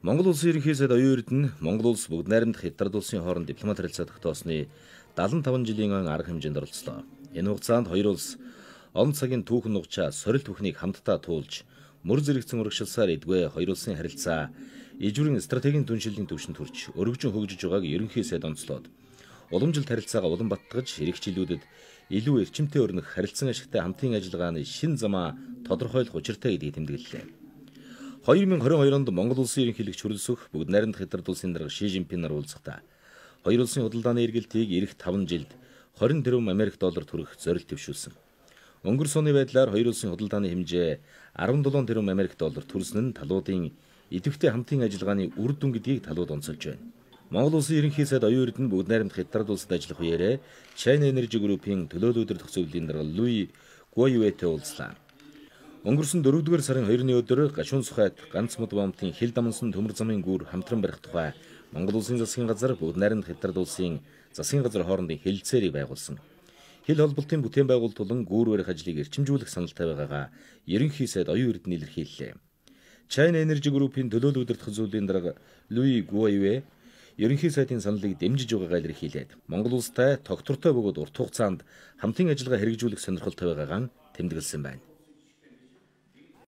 Монгол улсын ерөнхий сайд оюун эрдэнэ Монгол улс бүгд найрамдах Хятад улсын хооронд дипломат харилцаа тогтоосны 75 жилийн ан арга хэмжээнд оролцлоо. Энэ хугацаанд хоёр улс олон цагийн түүхэн нугчаа сорилт бүхнийг хамтдаа туулж мөр зэрэгцэн урагшилсаар идвэ хоёр улсын харилцаа ижвэрийн стратегийн түншиллийн түвшинд хүрч өргөжин хөгжиж байгааг ерөнхий сайд онцлоод уламжилт харилцаагаа улам баттгаж хэрэгжилүүдэд илүү эрчимтэй өрнөх харилцан ашигтай хамтын ажиллагааны шин замаа тодорхойлох учиртай гэдгийг тэмдэглэлээ. 2022 онд Монгол улсын ерөнхийлөг чөлөсөх бүгд найрамд хятад улсын дарга Ши Жинпин нар уулзахдаа хоёр улсын худалдааны эргэлтийг ирэх 5 жилд 20 тэрбум Америк доллар төрөх зорилт төвшүүлсэн. Өнгөрсөн оны байдлаар хоёр улсын худалдааны хэмжээ 17 тэрбум Америк доллар төрсөн нь талуудын идэвхтэй хамтын ажиллагааны үр дүн гэдгийг талууд онцолж байна. Монгол улсын ерөнхий сайд оюун эрдэнэ бүгд найрамд хятад улсад ажиллах үеэрээ China Energy Group-ийн төлөөлөл удирдах зөвлөлийн дарга Луи Гуайвэтэй уулзлаа. Өнгөрсөн 4-р сарын 2-ны өдөр Гашуун сухайд ганц мод бомтын хил дамнсан төмөр замын гүр хамтран барих тухай Монгол улсын засгийн газар бүгд найрамд хятад улсын засгийн газар хоорондын хэлэлцээрийг байгуулсан. Хил холболтын бүтээн байгуулалт болон гүүр барих ажлыг эрчимжүүлэх саналтай байгаагаа ерөнхий сайд оюун эрдэнэ илэрхийллээ. China Energy Group-ийн төлөөлөл удирдах зүйлийн дарга Луи Гуайвэ ерөнхий сайдын саналыг дэмжиж байгаагаа илэрхийлээд Монгол улстай тогтвортой бөгөөд урт хугацаанд хамтын ажиллагаа хэрэгжүүлэх сонирхолтой байгаагаа тэмдэглэсэн байна.